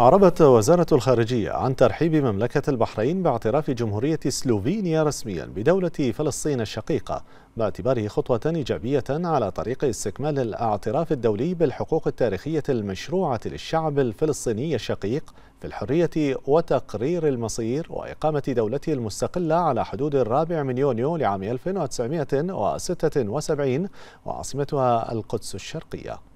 أعربت وزارة الخارجية عن ترحيب مملكة البحرين باعتراف جمهورية سلوفينيا رسميا بدولة فلسطين الشقيقة باعتباره خطوة إيجابية على طريق استكمال الاعتراف الدولي بالحقوق التاريخية المشروعة للشعب الفلسطيني الشقيق في الحرية وتقرير المصير وإقامة دولته المستقلة على حدود الرابع من يونيو لعام 1976 وعاصمتها القدس الشرقية